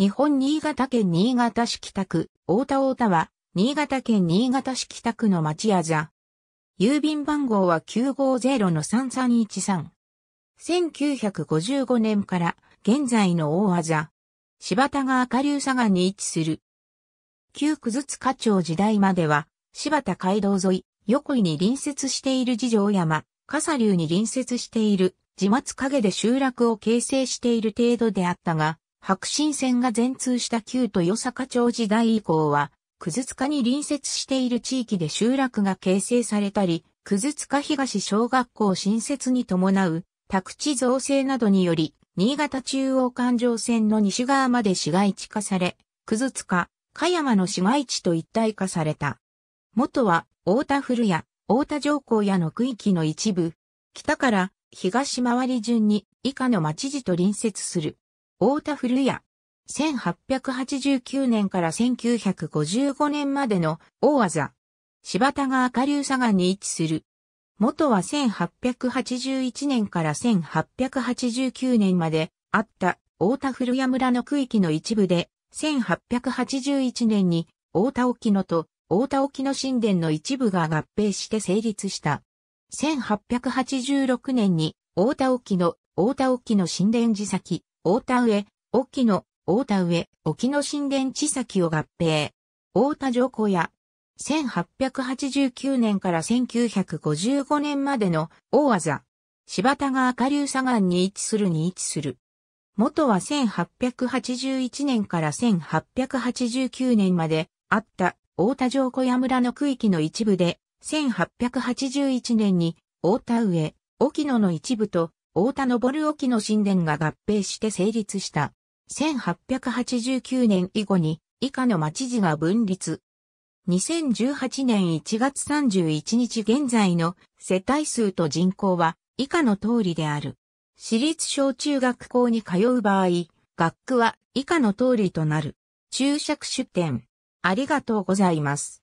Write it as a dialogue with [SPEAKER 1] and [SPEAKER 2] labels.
[SPEAKER 1] 日本新潟県新潟市北区、大田大田は、新潟県新潟市北区の町屋座。郵便番号は950-3313。1955年から現在の大ざ。柴田が赤竜佐賀に位置する。旧九津課長時代までは、柴田街道沿い、横井に隣接している次城山、笠流に隣接している、自松陰で集落を形成している程度であったが、白新線が全通した旧豊坂町時代以降は、葛塚に隣接している地域で集落が形成されたり、葛塚東小学校新設に伴う宅地造成などにより、新潟中央環状線の西側まで市街地化され、葛塚、加山の市街地と一体化された。元は、大田古屋、大田上皇屋の区域の一部、北から東回り順に以下の町地と隣接する。太田古屋。1889年から1955年までの大技。柴田が赤流佐賀に位置する。元は1881年から1889年まであった太田古谷村の区域の一部で、1881年に太田沖野と太田沖野神殿の一部が合併して成立した。1886年に太田沖野、大田沖野神殿寺先、大田上、沖野、大田上、沖野神殿地先を合併。大田城小屋。1889年から1955年までの大技。柴田が赤流砂岩に位置するに位置する。元は1881年から1889年まであった大田城小屋村の区域の一部で、1881年に大田上、沖野の一部と大田昇沖の神殿が合併して成立した。1889年以後に以下の町寺が分立。2018年1月31日現在の世帯数と人口は以下の通りである。私立小中学校に通う場合、学区は以下の通りとなる。注釈出典。ありがとうございます。